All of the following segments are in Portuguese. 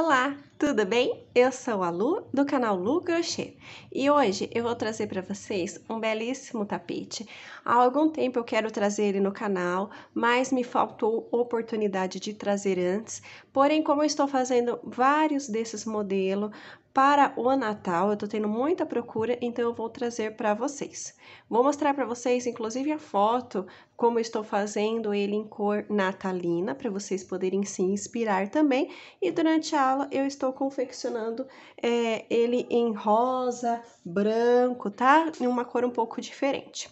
Olá, tudo bem? Eu sou a Lu do canal Lu Crochê e hoje eu vou trazer para vocês um belíssimo tapete. Há algum tempo eu quero trazer ele no canal, mas me faltou oportunidade de trazer antes. Porém, como eu estou fazendo vários desses modelos para o Natal, eu tô tendo muita procura, então eu vou trazer para vocês. Vou mostrar para vocês, inclusive, a foto, como estou fazendo ele em cor natalina, para vocês poderem se inspirar também. E durante a aula eu estou confeccionando é, ele em rosa, branco, tá? Em uma cor um pouco diferente.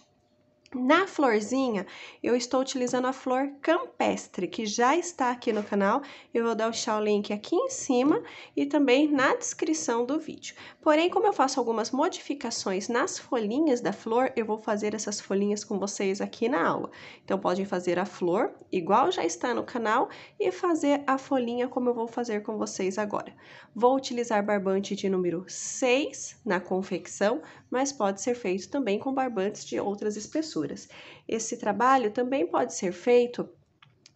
Na florzinha, eu estou utilizando a flor campestre, que já está aqui no canal. Eu vou deixar o link aqui em cima e também na descrição do vídeo. Porém, como eu faço algumas modificações nas folhinhas da flor, eu vou fazer essas folhinhas com vocês aqui na aula. Então, podem fazer a flor, igual já está no canal, e fazer a folhinha como eu vou fazer com vocês agora. Vou utilizar barbante de número 6 na confecção, mas pode ser feito também com barbantes de outras espessuras fissuras. Esse trabalho também pode ser feito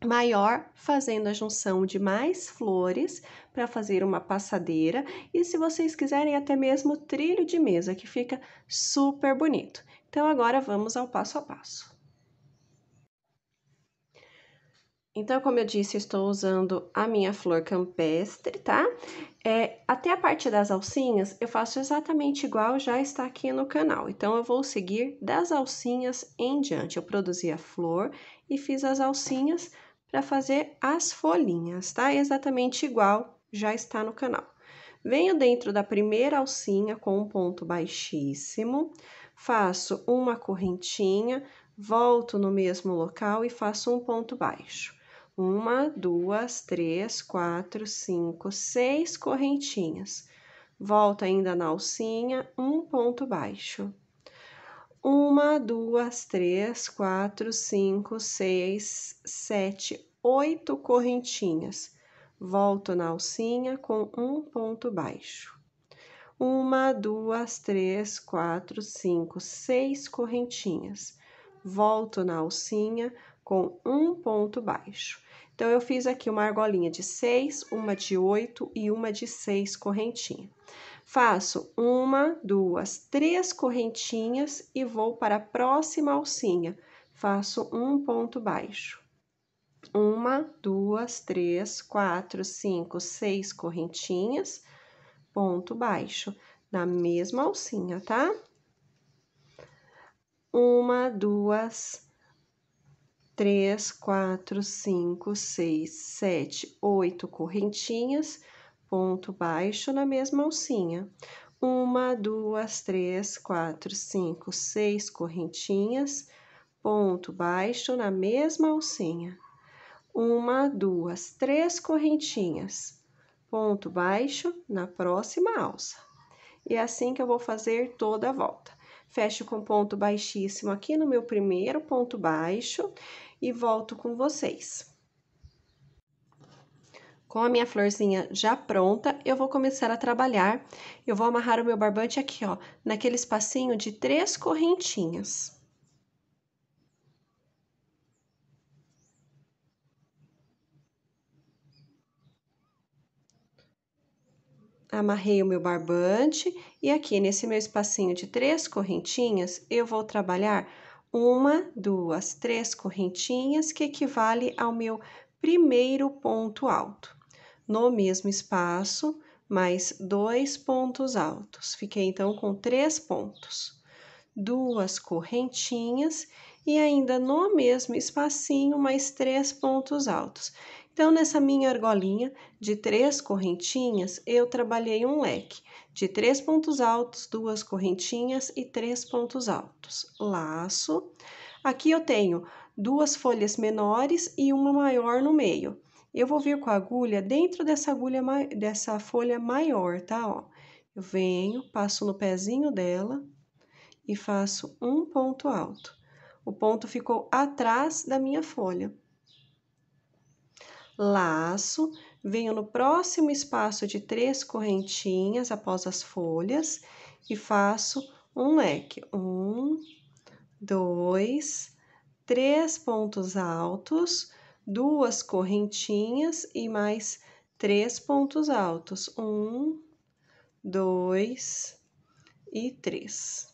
maior, fazendo a junção de mais flores para fazer uma passadeira e se vocês quiserem até mesmo trilho de mesa, que fica super bonito. Então agora vamos ao passo a passo. Então, como eu disse, estou usando a minha flor campestre, tá? É, até a parte das alcinhas, eu faço exatamente igual já está aqui no canal. Então, eu vou seguir das alcinhas em diante. Eu produzi a flor e fiz as alcinhas para fazer as folhinhas, tá? É exatamente igual já está no canal. Venho dentro da primeira alcinha com um ponto baixíssimo, faço uma correntinha, volto no mesmo local e faço um ponto baixo uma, duas, três, quatro, cinco, seis correntinhas. Volta ainda na alcinha, um ponto baixo. Uma, duas, três, quatro, cinco, seis, sete, oito correntinhas. Volto na alcinha com um ponto baixo. Uma, duas, três, quatro, cinco, seis correntinhas. Volto na alcinha com um ponto baixo. Então, eu fiz aqui uma argolinha de seis, uma de oito e uma de seis correntinha. Faço uma, duas, três correntinhas e vou para a próxima alcinha. Faço um ponto baixo. Uma, duas, três, quatro, cinco, seis correntinhas, ponto baixo, na mesma alcinha, tá? Uma, duas, três três, quatro, cinco, seis, sete, oito correntinhas, ponto baixo na mesma alcinha. Uma, duas, três, quatro, cinco, seis correntinhas, ponto baixo na mesma alcinha. Uma, duas, três correntinhas, ponto baixo na próxima alça. E é assim que eu vou fazer toda a volta fecho com ponto baixíssimo aqui no meu primeiro ponto baixo e volto com vocês. Com a minha florzinha já pronta, eu vou começar a trabalhar. Eu vou amarrar o meu barbante aqui, ó, naquele espacinho de três correntinhas. amarrei o meu barbante e aqui nesse meu espacinho de três correntinhas, eu vou trabalhar uma, duas, três correntinhas que equivale ao meu primeiro ponto alto. No mesmo espaço, mais dois pontos altos. Fiquei então com três pontos, duas correntinhas e ainda no mesmo espacinho mais três pontos altos. Então, nessa minha argolinha de três correntinhas, eu trabalhei um leque de três pontos altos, duas correntinhas e três pontos altos. Laço. Aqui eu tenho duas folhas menores e uma maior no meio. Eu vou vir com a agulha dentro dessa agulha dessa folha maior, tá? Ó, eu venho, passo no pezinho dela e faço um ponto alto. O ponto ficou atrás da minha folha laço, venho no próximo espaço de três correntinhas após as folhas e faço um leque. Um, dois, três pontos altos, duas correntinhas e mais três pontos altos. Um, dois e três.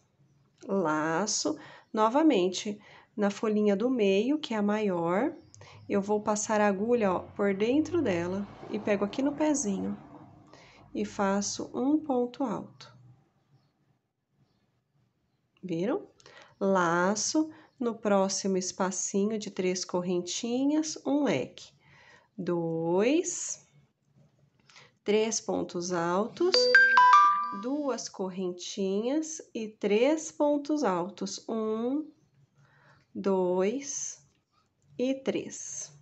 Laço, novamente, na folhinha do meio, que é a maior, eu vou passar a agulha ó, por dentro dela e pego aqui no pezinho e faço um ponto alto. Viram? Laço no próximo espacinho de três correntinhas, um leque. Dois, três pontos altos, duas correntinhas e três pontos altos. Um, dois, e três.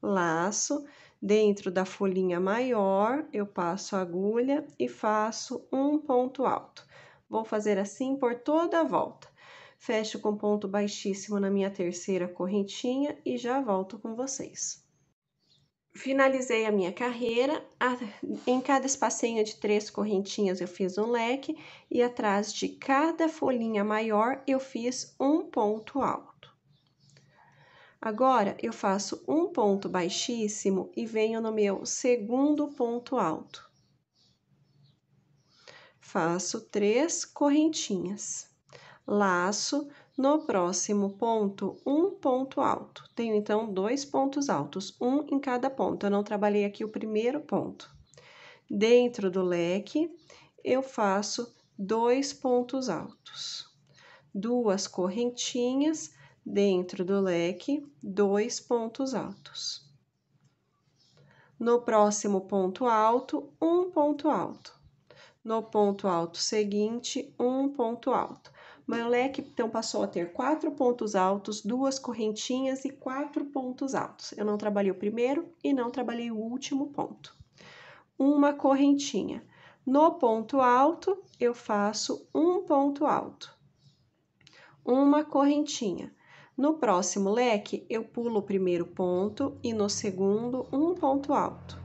Laço, dentro da folhinha maior, eu passo a agulha e faço um ponto alto. Vou fazer assim por toda a volta. Fecho com ponto baixíssimo na minha terceira correntinha e já volto com vocês. Finalizei a minha carreira, em cada espacinho de três correntinhas eu fiz um leque e atrás de cada folhinha maior eu fiz um ponto alto. Agora, eu faço um ponto baixíssimo e venho no meu segundo ponto alto. Faço três correntinhas. Laço no próximo ponto, um ponto alto. Tenho, então, dois pontos altos, um em cada ponto. Eu não trabalhei aqui o primeiro ponto. Dentro do leque, eu faço dois pontos altos. Duas correntinhas dentro do leque dois pontos altos. No próximo ponto alto, um ponto alto. No ponto alto seguinte, um ponto alto. Meu leque então passou a ter quatro pontos altos, duas correntinhas e quatro pontos altos. Eu não trabalhei o primeiro e não trabalhei o último ponto. Uma correntinha. No ponto alto, eu faço um ponto alto, uma correntinha. No próximo leque, eu pulo o primeiro ponto e no segundo, um ponto alto.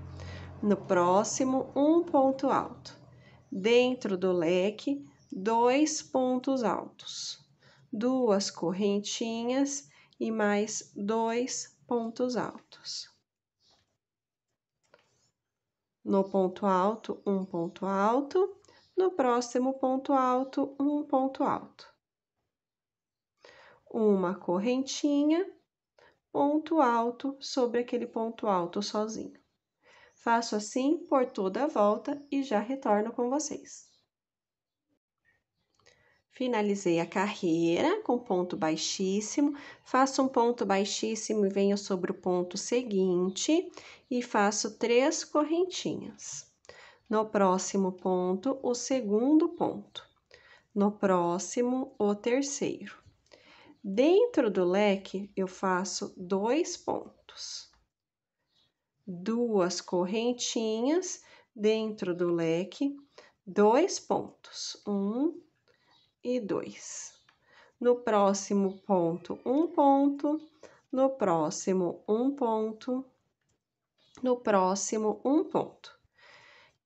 No próximo, um ponto alto. Dentro do leque, dois pontos altos, duas correntinhas e mais dois pontos altos. No ponto alto, um ponto alto. No próximo ponto alto, um ponto alto uma correntinha, ponto alto sobre aquele ponto alto sozinho. Faço assim por toda a volta e já retorno com vocês. Finalizei a carreira com ponto baixíssimo, faço um ponto baixíssimo e venho sobre o ponto seguinte e faço três correntinhas. No próximo ponto, o segundo ponto. No próximo, o terceiro. Dentro do leque, eu faço dois pontos, duas correntinhas dentro do leque, dois pontos, um e dois. No próximo ponto, um ponto, no próximo, um ponto, no próximo, um ponto.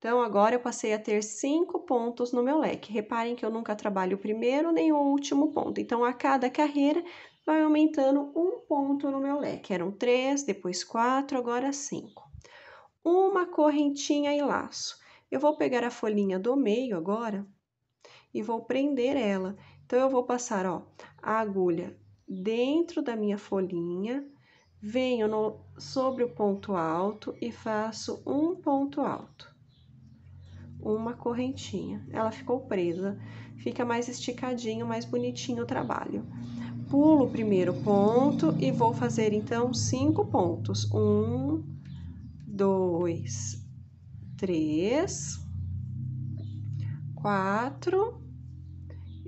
Então, agora eu passei a ter cinco pontos no meu leque. Reparem que eu nunca trabalho o primeiro nem o último ponto. Então, a cada carreira, vai aumentando um ponto no meu leque. Eram três, depois quatro, agora cinco. Uma correntinha e laço. Eu vou pegar a folhinha do meio agora e vou prender ela. Então, eu vou passar, ó, a agulha dentro da minha folhinha, venho no, sobre o ponto alto e faço um ponto alto uma correntinha. Ela ficou presa, fica mais esticadinho, mais bonitinho o trabalho. Pulo o primeiro ponto e vou fazer então cinco pontos. Um, dois, três, quatro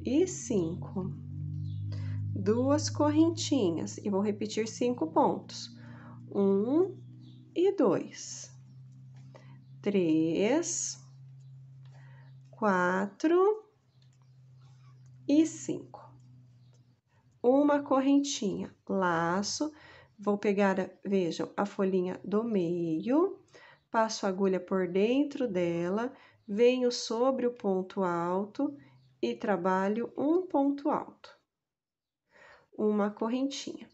e cinco. Duas correntinhas e vou repetir cinco pontos. Um e dois, três quatro e cinco. Uma correntinha, laço, vou pegar, vejam, a folhinha do meio, passo a agulha por dentro dela, venho sobre o ponto alto e trabalho um ponto alto. Uma correntinha.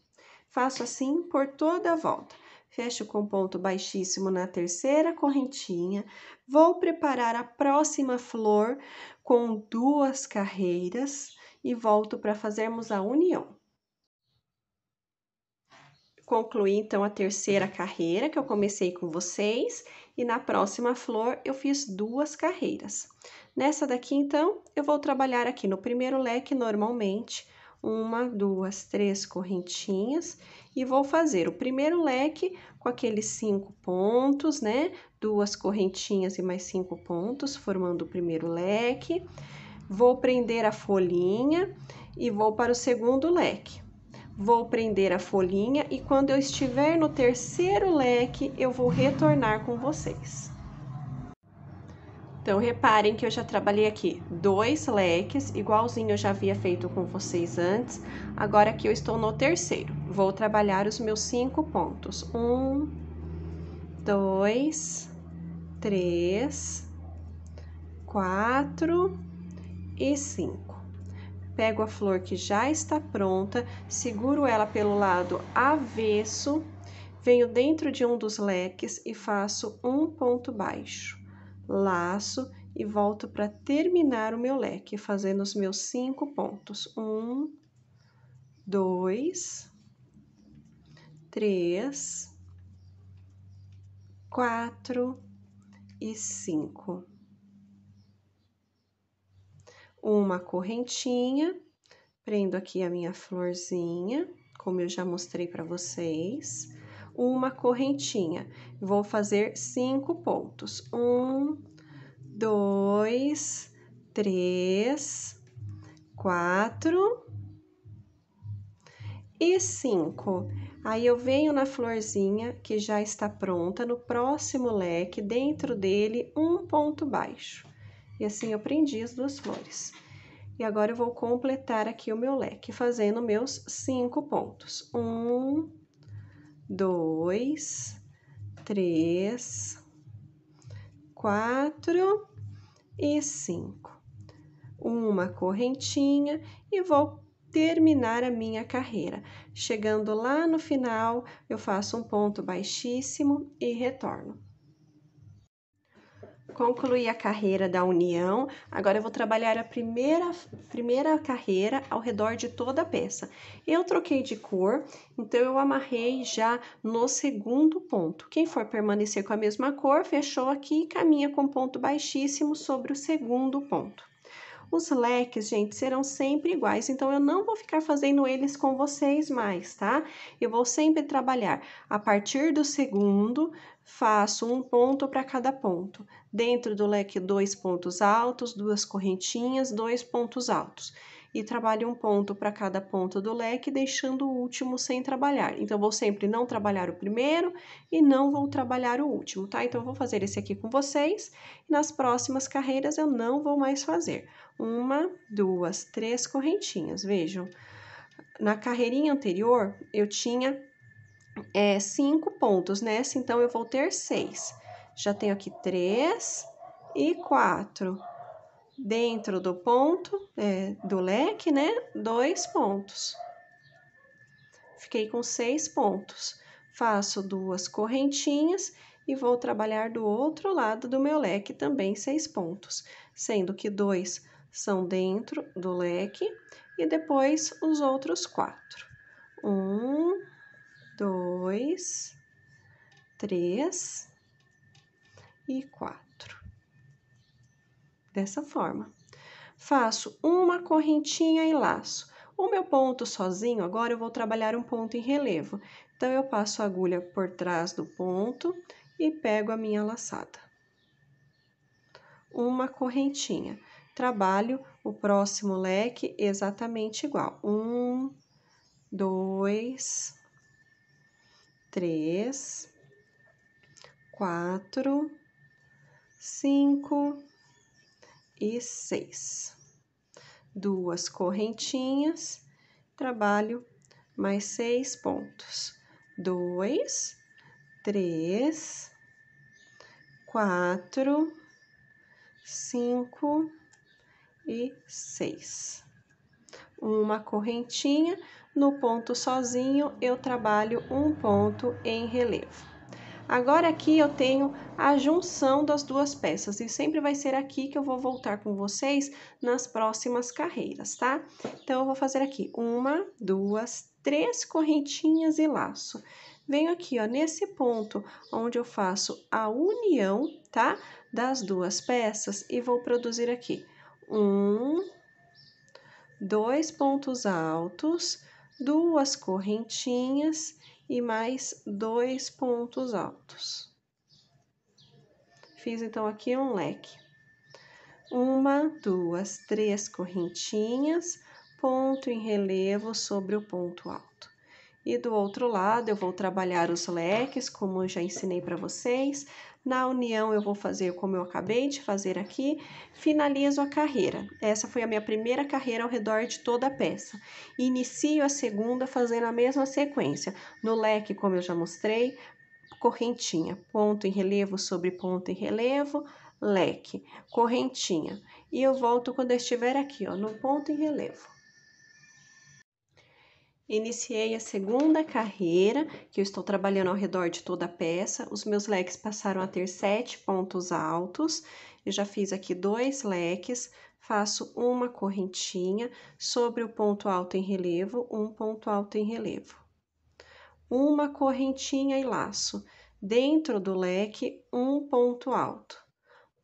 Faço assim por toda a volta fecho com ponto baixíssimo na terceira correntinha, vou preparar a próxima flor com duas carreiras e volto para fazermos a união. Concluí então a terceira carreira que eu comecei com vocês e na próxima flor eu fiz duas carreiras. Nessa daqui então, eu vou trabalhar aqui no primeiro leque normalmente uma, duas, três correntinhas e vou fazer o primeiro leque com aqueles cinco pontos, né? Duas correntinhas e mais cinco pontos, formando o primeiro leque. Vou prender a folhinha e vou para o segundo leque. Vou prender a folhinha e quando eu estiver no terceiro leque, eu vou retornar com vocês. Então, reparem que eu já trabalhei aqui dois leques, igualzinho eu já havia feito com vocês antes. Agora, aqui eu estou no terceiro. Vou trabalhar os meus cinco pontos. Um, dois, três, quatro e cinco. Pego a flor que já está pronta, seguro ela pelo lado avesso, venho dentro de um dos leques e faço um ponto baixo laço e volto para terminar o meu leque, fazendo os meus cinco pontos. Um, dois, três, quatro e cinco. Uma correntinha, prendo aqui a minha florzinha, como eu já mostrei para vocês. Uma correntinha. Vou fazer cinco pontos. Um, dois, três, quatro e cinco. Aí eu venho na florzinha que já está pronta, no próximo leque, dentro dele, um ponto baixo. E assim eu prendi as duas flores. E agora eu vou completar aqui o meu leque, fazendo meus cinco pontos. Um, dois, três, quatro e cinco. Uma correntinha e vou terminar a minha carreira. Chegando lá no final, eu faço um ponto baixíssimo e retorno concluí a carreira da União, agora eu vou trabalhar a primeira, primeira carreira ao redor de toda a peça. Eu troquei de cor, então eu amarrei já no segundo ponto. Quem for permanecer com a mesma cor, fechou aqui e caminha com ponto baixíssimo sobre o segundo ponto. Os leques, gente, serão sempre iguais, então eu não vou ficar fazendo eles com vocês mais, tá? Eu vou sempre trabalhar a partir do segundo, faço um ponto para cada ponto. Dentro do leque, dois pontos altos, duas correntinhas, dois pontos altos e trabalhe um ponto para cada ponta do leque, deixando o último sem trabalhar. Então, vou sempre não trabalhar o primeiro e não vou trabalhar o último, tá? Então, eu vou fazer esse aqui com vocês e nas próximas carreiras eu não vou mais fazer. Uma, duas, três correntinhas, vejam. Na carreirinha anterior, eu tinha é, cinco pontos, nessa, então, eu vou ter seis. Já tenho aqui três e quatro dentro do ponto, é, do leque, né? Dois pontos. Fiquei com seis pontos. Faço duas correntinhas e vou trabalhar do outro lado do meu leque também seis pontos, sendo que dois são dentro do leque e depois os outros quatro. Um, dois, três e quatro dessa forma. Faço uma correntinha e laço. O meu ponto sozinho, agora eu vou trabalhar um ponto em relevo. Então, eu passo a agulha por trás do ponto e pego a minha laçada. Uma correntinha. Trabalho o próximo leque exatamente igual. Um, dois, três, quatro, cinco, e seis. Duas correntinhas, trabalho mais seis pontos. Dois, três, quatro, cinco e seis. Uma correntinha, no ponto sozinho eu trabalho um ponto em relevo. Agora aqui eu tenho a junção das duas peças e sempre vai ser aqui que eu vou voltar com vocês nas próximas carreiras, tá? Então, eu vou fazer aqui uma, duas, três correntinhas e laço. Venho aqui, ó, nesse ponto onde eu faço a união, tá? Das duas peças e vou produzir aqui um, dois pontos altos, duas correntinhas e mais dois pontos altos. Fiz então aqui um leque. Uma, duas, três correntinhas, ponto em relevo sobre o ponto alto. E do outro lado, eu vou trabalhar os leques, como já ensinei para vocês. Na união, eu vou fazer como eu acabei de fazer aqui, finalizo a carreira. Essa foi a minha primeira carreira ao redor de toda a peça. Inicio a segunda fazendo a mesma sequência. No leque, como eu já mostrei, correntinha, ponto em relevo sobre ponto em relevo, leque, correntinha. E eu volto quando eu estiver aqui, ó, no ponto em relevo. Iniciei a segunda carreira, que eu estou trabalhando ao redor de toda a peça. Os meus leques passaram a ter sete pontos altos. Eu já fiz aqui dois leques, faço uma correntinha sobre o ponto alto em relevo, um ponto alto em relevo. Uma correntinha e laço. Dentro do leque, um ponto alto.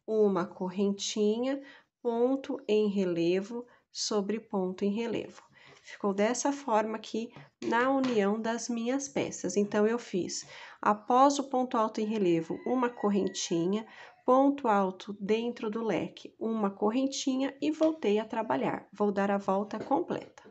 Uma correntinha, ponto em relevo, sobre ponto em relevo. Ficou dessa forma aqui na união das minhas peças. Então, eu fiz, após o ponto alto em relevo, uma correntinha, ponto alto dentro do leque, uma correntinha e voltei a trabalhar. Vou dar a volta completa.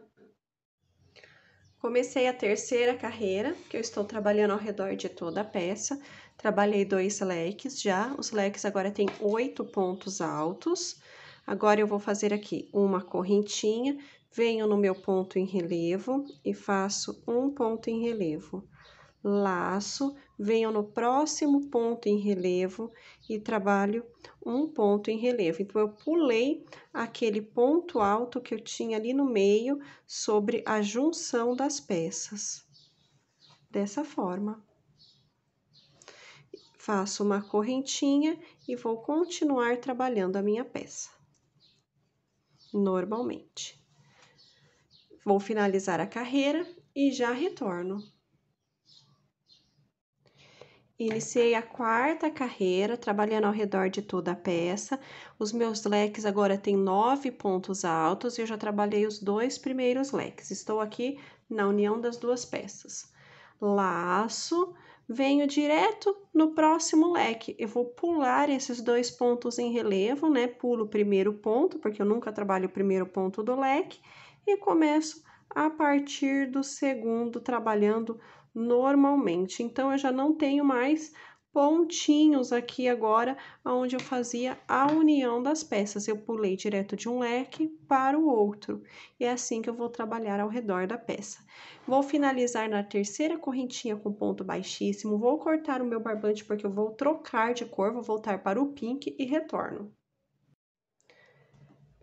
Comecei a terceira carreira, que eu estou trabalhando ao redor de toda a peça. Trabalhei dois leques já, os leques agora têm oito pontos altos. Agora, eu vou fazer aqui uma correntinha Venho no meu ponto em relevo e faço um ponto em relevo. Laço, venho no próximo ponto em relevo e trabalho um ponto em relevo. Então, eu pulei aquele ponto alto que eu tinha ali no meio sobre a junção das peças. Dessa forma. Faço uma correntinha e vou continuar trabalhando a minha peça. Normalmente. Vou finalizar a carreira e já retorno. Iniciei a quarta carreira, trabalhando ao redor de toda a peça. Os meus leques agora têm nove pontos altos e eu já trabalhei os dois primeiros leques. Estou aqui na união das duas peças. Laço, venho direto no próximo leque. Eu vou pular esses dois pontos em relevo, né? Pulo o primeiro ponto, porque eu nunca trabalho o primeiro ponto do leque e começo a partir do segundo trabalhando normalmente. Então, eu já não tenho mais pontinhos aqui agora onde eu fazia a união das peças. Eu pulei direto de um leque para o outro. E é assim que eu vou trabalhar ao redor da peça. Vou finalizar na terceira correntinha com ponto baixíssimo. Vou cortar o meu barbante porque eu vou trocar de cor, vou voltar para o pink e retorno.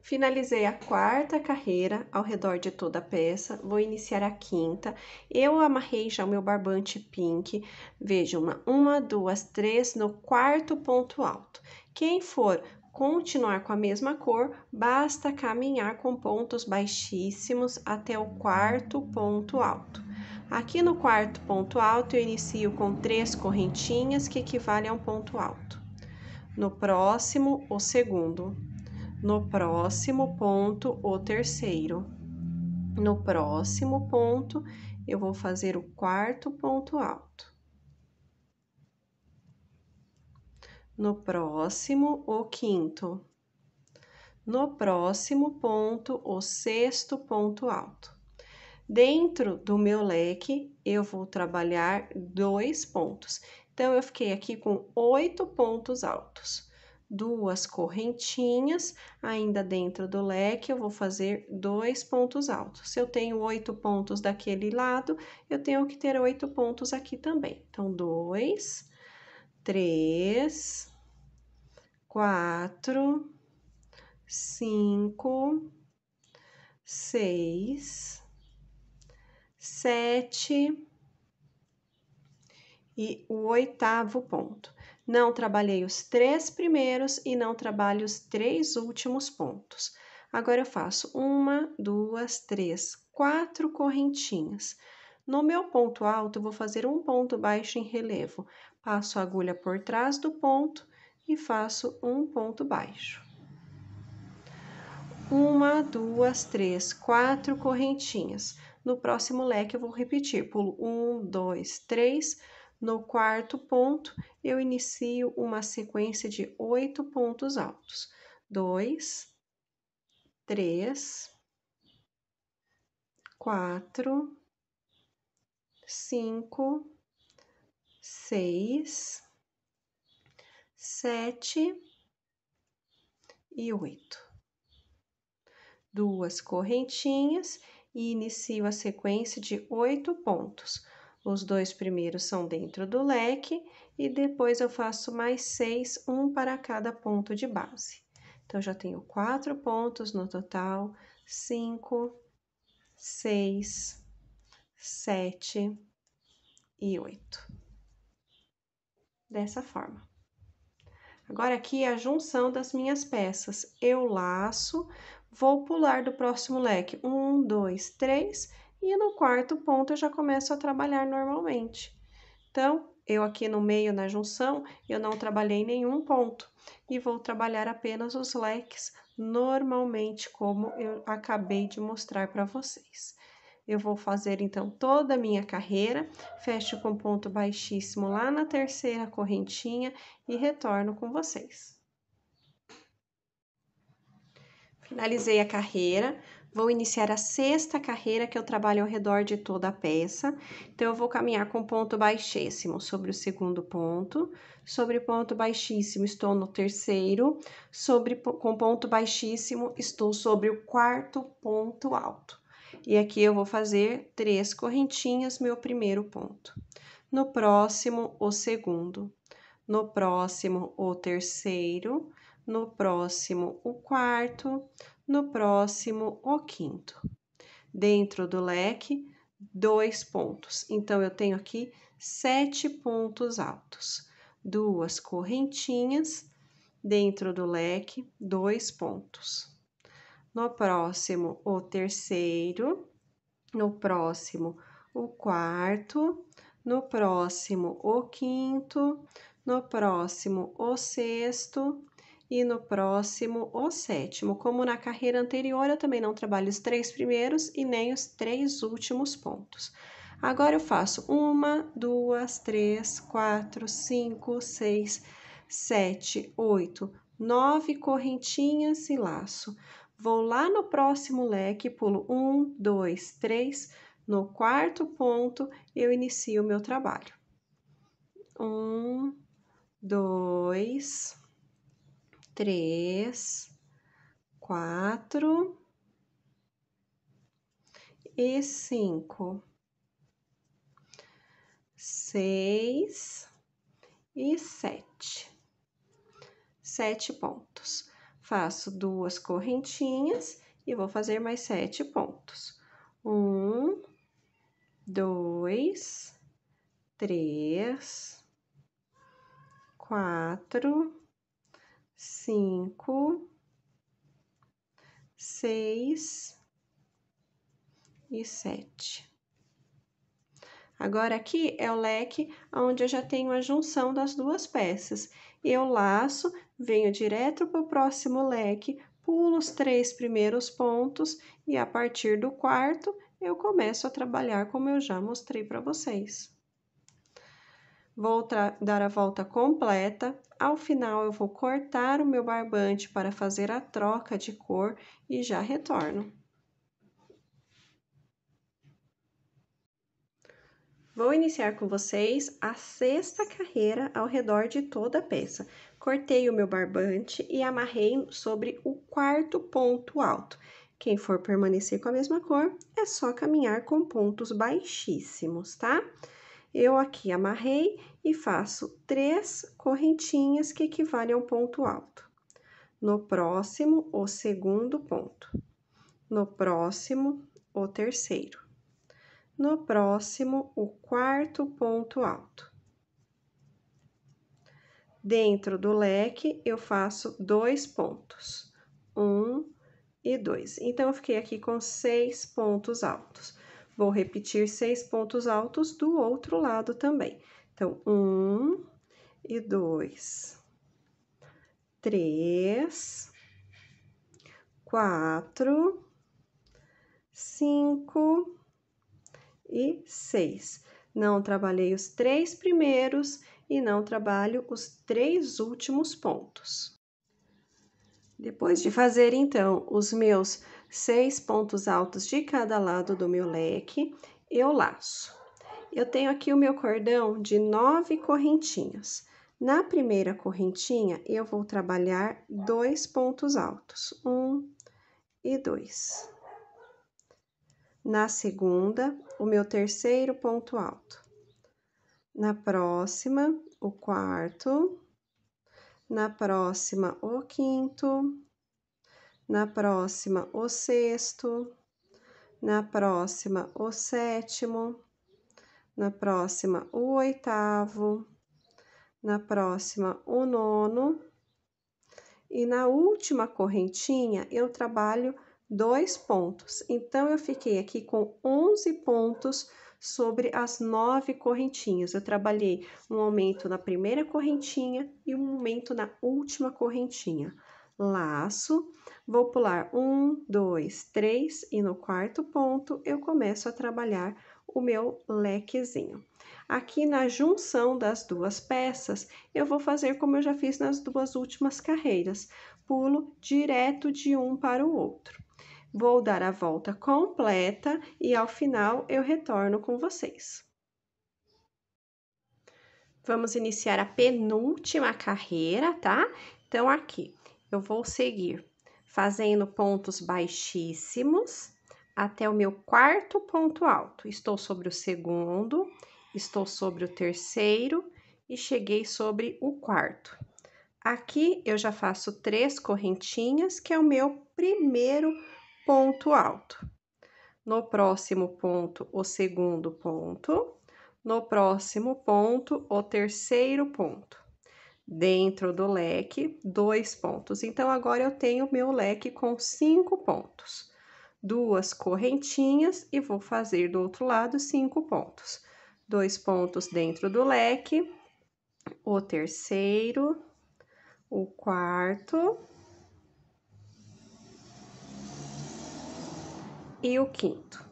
Finalizei a quarta carreira ao redor de toda a peça, vou iniciar a quinta. Eu amarrei já o meu barbante pink, veja uma, uma, duas, três, no quarto ponto alto. Quem for continuar com a mesma cor, basta caminhar com pontos baixíssimos até o quarto ponto alto. Aqui no quarto ponto alto, eu inicio com três correntinhas que equivalem a um ponto alto. No próximo, o segundo no próximo ponto, o terceiro. No próximo ponto, eu vou fazer o quarto ponto alto. No próximo, o quinto. No próximo ponto, o sexto ponto alto. Dentro do meu leque, eu vou trabalhar dois pontos. Então, eu fiquei aqui com oito pontos altos duas correntinhas, ainda dentro do leque, eu vou fazer dois pontos altos. Se eu tenho oito pontos daquele lado, eu tenho que ter oito pontos aqui também. Então, dois, três, quatro, cinco, seis, sete e o oitavo ponto não trabalhei os três primeiros e não trabalho os três últimos pontos. Agora eu faço uma, duas, três, quatro correntinhas. No meu ponto alto, eu vou fazer um ponto baixo em relevo. Passo a agulha por trás do ponto e faço um ponto baixo. Uma, duas, três, quatro correntinhas. No próximo leque, eu vou repetir. Pulo um, dois, três no quarto ponto, eu inicio uma sequência de oito pontos altos: dois, três, quatro, cinco, seis, sete e oito. Duas correntinhas e inicio a sequência de oito pontos os dois primeiros são dentro do leque e depois eu faço mais seis, um para cada ponto de base. Então, já tenho quatro pontos no total, cinco, seis, sete e oito. Dessa forma. Agora, aqui é a junção das minhas peças. Eu laço, vou pular do próximo leque. Um, dois, três e no quarto ponto eu já começo a trabalhar normalmente. Então, eu aqui no meio, na junção, eu não trabalhei nenhum ponto. E vou trabalhar apenas os leques normalmente, como eu acabei de mostrar para vocês. Eu vou fazer então toda a minha carreira, fecho com ponto baixíssimo lá na terceira correntinha e retorno com vocês. Finalizei a carreira, Vou iniciar a sexta carreira que eu trabalho ao redor de toda a peça. Então, eu vou caminhar com ponto baixíssimo sobre o segundo ponto, sobre ponto baixíssimo estou no terceiro, sobre com ponto baixíssimo estou sobre o quarto ponto alto. E aqui eu vou fazer três correntinhas, meu primeiro ponto. No próximo, o segundo. No próximo, o terceiro no próximo o quarto, no próximo o quinto. Dentro do leque, dois pontos. Então, eu tenho aqui sete pontos altos, duas correntinhas dentro do leque, dois pontos. No próximo, o terceiro, no próximo, o quarto, no próximo, o quinto, no próximo, o sexto, e no próximo o sétimo. Como na carreira anterior, eu também não trabalho os três primeiros e nem os três últimos pontos. Agora eu faço uma, duas, três, quatro, cinco, seis, sete, oito, nove correntinhas e laço. Vou lá no próximo leque, pulo um, dois, três. No quarto ponto, eu inicio o meu trabalho. Um, dois, três, quatro e cinco, seis e sete. Sete pontos. Faço duas correntinhas e vou fazer mais sete pontos. Um, dois, três, quatro cinco, seis e sete. Agora, aqui é o leque onde eu já tenho a junção das duas peças. Eu laço, venho direto para o próximo leque, pulo os três primeiros pontos e a partir do quarto eu começo a trabalhar como eu já mostrei para vocês. Vou dar a volta completa. Ao final, eu vou cortar o meu barbante para fazer a troca de cor e já retorno. Vou iniciar com vocês a sexta carreira ao redor de toda a peça. Cortei o meu barbante e amarrei sobre o quarto ponto alto. Quem for permanecer com a mesma cor, é só caminhar com pontos baixíssimos, tá? Tá? eu aqui amarrei e faço três correntinhas que equivale a um ponto alto. No próximo, o segundo ponto. No próximo, o terceiro. No próximo, o quarto ponto alto. Dentro do leque, eu faço dois pontos. Um e dois. Então, eu fiquei aqui com seis pontos altos. Vou repetir seis pontos altos do outro lado também. Então, um e dois, três, quatro, cinco e seis. Não trabalhei os três primeiros e não trabalho os três últimos pontos. Depois de fazer, então, os meus seis pontos altos de cada lado do meu leque, eu laço. Eu tenho aqui o meu cordão de nove correntinhas. Na primeira correntinha, eu vou trabalhar dois pontos altos, um e dois. Na segunda, o meu terceiro ponto alto. Na próxima, o quarto. Na próxima, o quinto na próxima o sexto, na próxima o sétimo, na próxima o oitavo, na próxima o nono. E na última correntinha eu trabalho dois pontos. Então, eu fiquei aqui com 11 pontos sobre as nove correntinhas. Eu trabalhei um aumento na primeira correntinha e um aumento na última correntinha laço, vou pular um, dois, três, e no quarto ponto eu começo a trabalhar o meu lequezinho. Aqui na junção das duas peças, eu vou fazer como eu já fiz nas duas últimas carreiras, pulo direto de um para o outro. Vou dar a volta completa e ao final eu retorno com vocês. Vamos iniciar a penúltima carreira, tá? Então, aqui, eu vou seguir fazendo pontos baixíssimos até o meu quarto ponto alto. Estou sobre o segundo, estou sobre o terceiro e cheguei sobre o quarto. Aqui eu já faço três correntinhas, que é o meu primeiro ponto alto. No próximo ponto, o segundo ponto. No próximo ponto, o terceiro ponto dentro do leque, dois pontos. Então, agora eu tenho meu leque com cinco pontos. Duas correntinhas e vou fazer do outro lado cinco pontos. Dois pontos dentro do leque, o terceiro, o quarto e o quinto.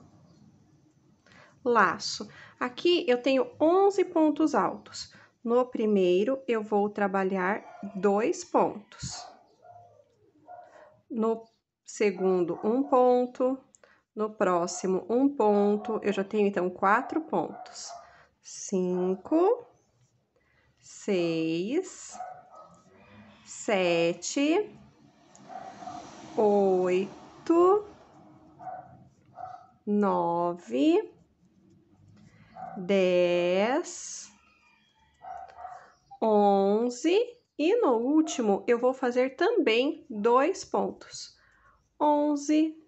Laço. Aqui eu tenho 11 pontos altos no primeiro, eu vou trabalhar dois pontos. No segundo, um ponto. No próximo, um ponto. Eu já tenho, então, quatro pontos. Cinco, seis, sete, oito, nove, dez... 11 e no último eu vou fazer também dois pontos. 11,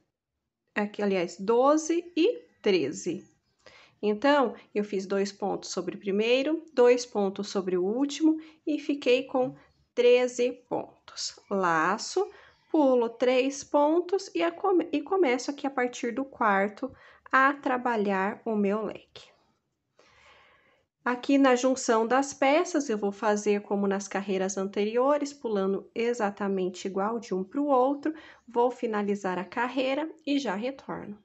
aqui aliás, 12 e 13. Então, eu fiz dois pontos sobre o primeiro, dois pontos sobre o último e fiquei com 13 pontos. Laço, pulo três pontos e, come e começo aqui a partir do quarto a trabalhar o meu leque. Aqui na junção das peças, eu vou fazer como nas carreiras anteriores, pulando exatamente igual de um para o outro. Vou finalizar a carreira e já retorno.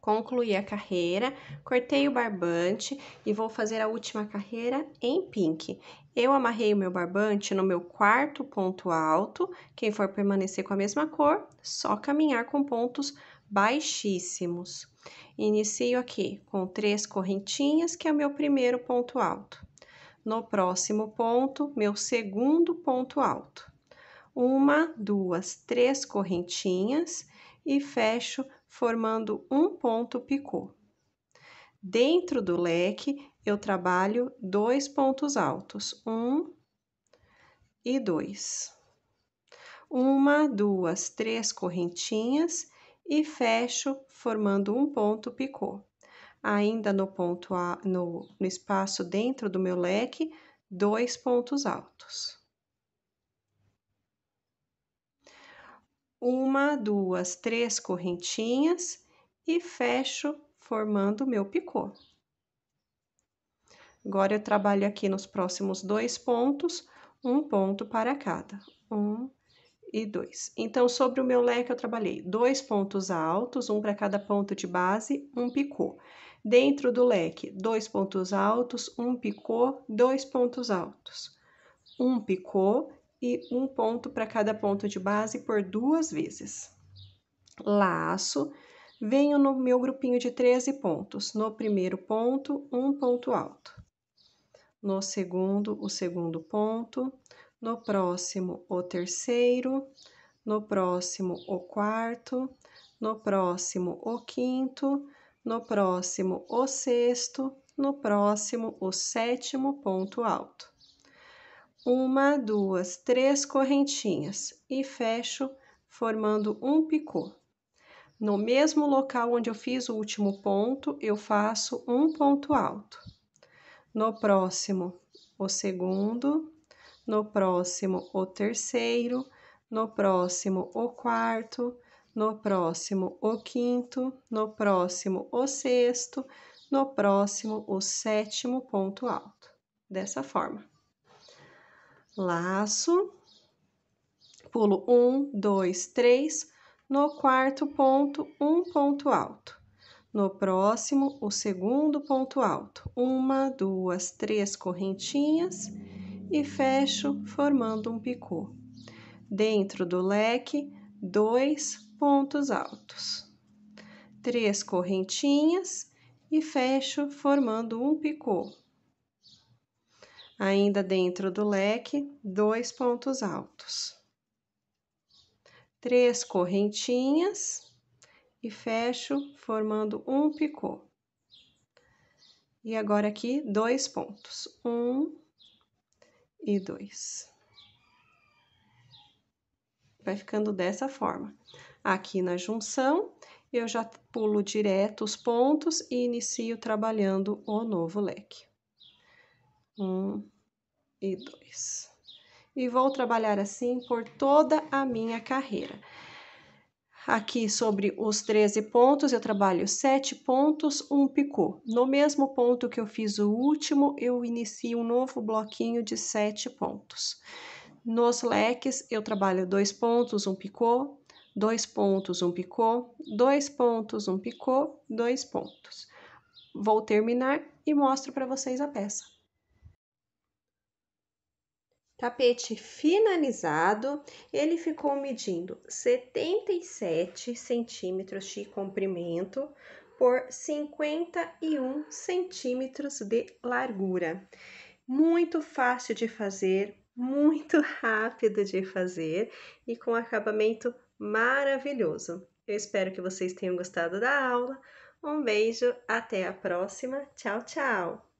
Concluí a carreira, cortei o barbante e vou fazer a última carreira em pink. Eu amarrei o meu barbante no meu quarto ponto alto. Quem for permanecer com a mesma cor, só caminhar com pontos baixíssimos. Inicio aqui com três correntinhas, que é o meu primeiro ponto alto. No próximo ponto, meu segundo ponto alto. Uma, duas, três correntinhas e fecho formando um ponto picô. Dentro do leque, eu trabalho dois pontos altos, um e dois. Uma, duas, três correntinhas e fecho formando um ponto picô. Ainda no ponto a, no, no espaço dentro do meu leque, dois pontos altos. Uma, duas, três correntinhas e fecho formando meu picô. Agora, eu trabalho aqui nos próximos dois pontos, um ponto para cada. Um, e 2. Então, sobre o meu leque, eu trabalhei dois pontos altos, um para cada ponto de base, um picô. Dentro do leque, dois pontos altos, um picô, dois pontos altos. Um picô e um ponto para cada ponto de base por duas vezes. Laço, venho no meu grupinho de 13 pontos. No primeiro ponto, um ponto alto. No segundo, o segundo ponto no próximo o terceiro, no próximo o quarto, no próximo o quinto, no próximo o sexto, no próximo o sétimo ponto alto. Uma, duas, três correntinhas e fecho formando um picô. No mesmo local onde eu fiz o último ponto, eu faço um ponto alto. No próximo, o segundo, no próximo o terceiro, no próximo o quarto, no próximo o quinto, no próximo o sexto, no próximo o sétimo ponto alto. Dessa forma. Laço, pulo um, dois, três, no quarto ponto, um ponto alto. No próximo, o segundo ponto alto, uma, duas, três correntinhas e fecho formando um picô. Dentro do leque, dois pontos altos, três correntinhas e fecho formando um picô. Ainda dentro do leque, dois pontos altos, três correntinhas e fecho formando um picô. E agora aqui, dois pontos. Um, e dois. Vai ficando dessa forma. Aqui na junção, eu já pulo direto os pontos e inicio trabalhando o novo leque. Um e dois. E vou trabalhar assim por toda a minha carreira. Aqui sobre os 13 pontos, eu trabalho 7 pontos, um picô. No mesmo ponto que eu fiz o último, eu inicio um novo bloquinho de 7 pontos. Nos leques, eu trabalho 2 pontos, um picô, 2 pontos, um picô, 2 pontos, um picô, 2 pontos. Vou terminar e mostro para vocês a peça tapete finalizado, ele ficou medindo 77 centímetros de comprimento por 51 centímetros de largura. Muito fácil de fazer, muito rápido de fazer e com acabamento maravilhoso. Eu espero que vocês tenham gostado da aula. Um beijo, até a próxima. Tchau, tchau!